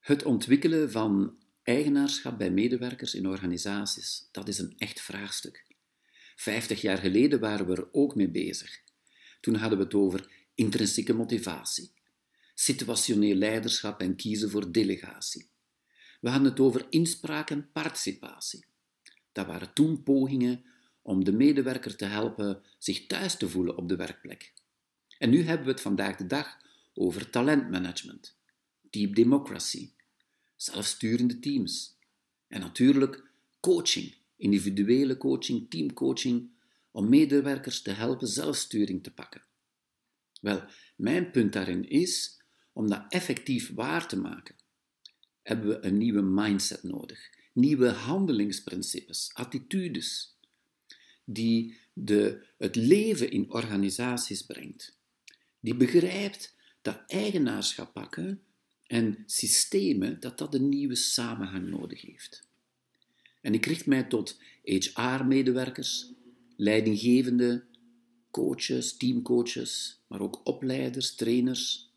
Het ontwikkelen van eigenaarschap bij medewerkers in organisaties, dat is een echt vraagstuk. Vijftig jaar geleden waren we er ook mee bezig. Toen hadden we het over intrinsieke motivatie, situationeel leiderschap en kiezen voor delegatie. We hadden het over inspraak en participatie. Dat waren toen pogingen om de medewerker te helpen zich thuis te voelen op de werkplek. En nu hebben we het vandaag de dag over talentmanagement deep democracy, zelfsturende teams en natuurlijk coaching, individuele coaching, teamcoaching, om medewerkers te helpen zelfsturing te pakken. Wel, mijn punt daarin is om dat effectief waar te maken. Hebben we een nieuwe mindset nodig, nieuwe handelingsprincipes, attitudes, die de, het leven in organisaties brengt, die begrijpt dat eigenaarschap pakken en systemen, dat dat een nieuwe samenhang nodig heeft. En ik richt mij tot HR-medewerkers, leidinggevende, coaches, teamcoaches, maar ook opleiders, trainers,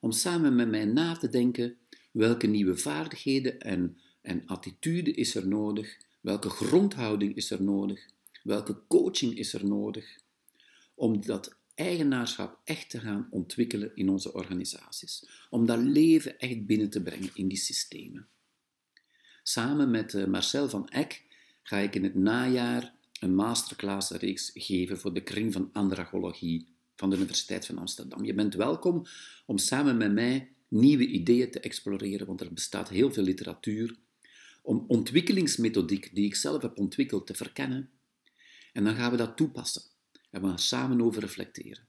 om samen met mij na te denken welke nieuwe vaardigheden en, en attitude is er nodig, welke grondhouding is er nodig, welke coaching is er nodig, om dat eigenaarschap echt te gaan ontwikkelen in onze organisaties. Om dat leven echt binnen te brengen in die systemen. Samen met eh, Marcel van Eck ga ik in het najaar een masterclassreeks geven voor de kring van andragologie van de Universiteit van Amsterdam. Je bent welkom om samen met mij nieuwe ideeën te exploreren, want er bestaat heel veel literatuur om ontwikkelingsmethodiek die ik zelf heb ontwikkeld te verkennen. En dan gaan we dat toepassen. En we gaan samen over reflecteren.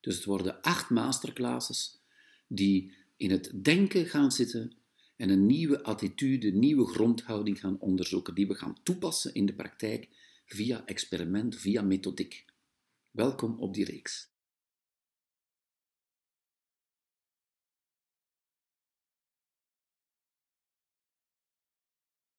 Dus het worden acht masterclasses die in het denken gaan zitten en een nieuwe attitude, nieuwe grondhouding gaan onderzoeken, die we gaan toepassen in de praktijk via experiment, via methodiek. Welkom op die reeks.